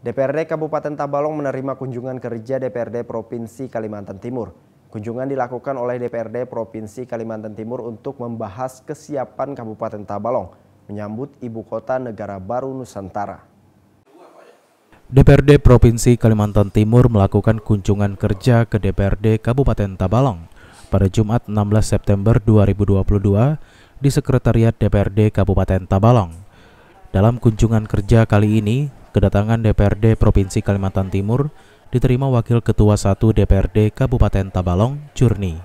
DPRD Kabupaten Tabalong menerima kunjungan kerja DPRD Provinsi Kalimantan Timur. Kunjungan dilakukan oleh DPRD Provinsi Kalimantan Timur untuk membahas kesiapan Kabupaten Tabalong menyambut ibu kota negara baru Nusantara. DPRD Provinsi Kalimantan Timur melakukan kunjungan kerja ke DPRD Kabupaten Tabalong pada Jumat 16 September 2022 di Sekretariat DPRD Kabupaten Tabalong. Dalam kunjungan kerja kali ini, Kedatangan DPRD Provinsi Kalimantan Timur diterima Wakil Ketua 1 DPRD Kabupaten Tabalong, Curni.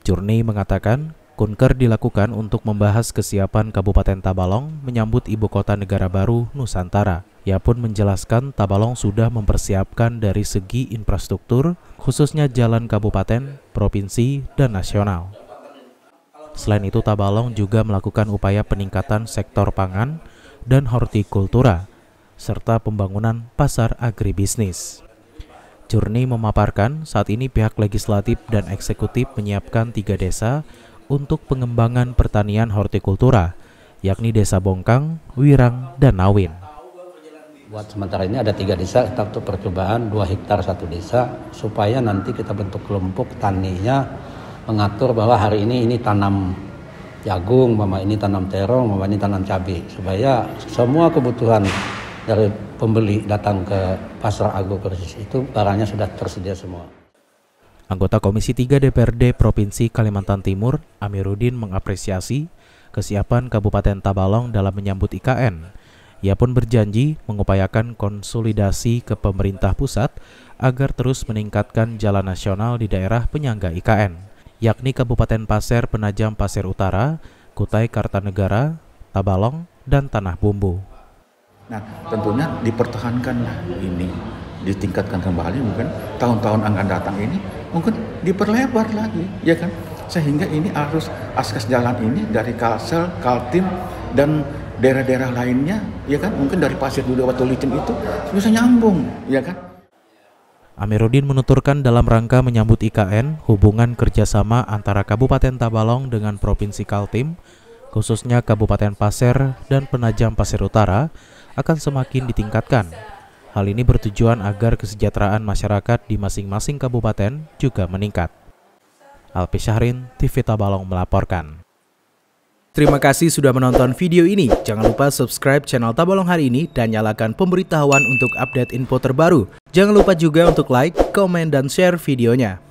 Curni mengatakan, kunker dilakukan untuk membahas kesiapan Kabupaten Tabalong menyambut ibu kota negara baru Nusantara. Ia pun menjelaskan Tabalong sudah mempersiapkan dari segi infrastruktur, khususnya jalan kabupaten, provinsi, dan nasional. Selain itu, Tabalong juga melakukan upaya peningkatan sektor pangan dan hortikultura, serta pembangunan pasar agribisnis. Jurni memaparkan saat ini pihak legislatif dan eksekutif menyiapkan tiga desa untuk pengembangan pertanian hortikultura, yakni Desa Bongkang, Wirang, dan Nawin. Buat sementara ini ada tiga desa kita untuk percobaan dua hektar satu desa supaya nanti kita bentuk kelompok taninya mengatur bahwa hari ini ini tanam jagung, mama ini tanam terong, mama ini tanam cabai supaya semua kebutuhan dari pembeli datang ke pasar Agung Persis itu barangnya sudah tersedia semua. Anggota Komisi 3 DPRD Provinsi Kalimantan Timur, Amiruddin mengapresiasi kesiapan Kabupaten Tabalong dalam menyambut IKN. Ia pun berjanji mengupayakan konsolidasi ke pemerintah pusat agar terus meningkatkan jalan nasional di daerah penyangga IKN, yakni Kabupaten Pasir Penajam Pasir Utara, Kutai Kartanegara, Tabalong, dan Tanah Bumbu. Nah, tentunya dipertahankan ini, ditingkatkan kembali mungkin tahun-tahun akan datang ini mungkin diperlebar lagi, ya kan? Sehingga ini arus askes jalan ini dari Kalsel, Kaltim dan daerah-daerah lainnya, ya kan? Mungkin dari Pasir Duda atau Licin itu bisa nyambung, ya kan? Amiruddin menuturkan dalam rangka menyambut IKN, hubungan kerjasama antara Kabupaten Tabalong dengan Provinsi Kaltim, khususnya Kabupaten Pasir dan Penajam Pasir Utara, akan semakin ditingkatkan. Hal ini bertujuan agar kesejahteraan masyarakat di masing-masing kabupaten juga meningkat. Alpi Syahrin, TV Tabalong melaporkan. Terima kasih sudah menonton video ini. Jangan lupa subscribe channel Tabalong hari ini dan nyalakan pemberitahuan untuk update info terbaru. Jangan lupa juga untuk like, komen, dan share videonya.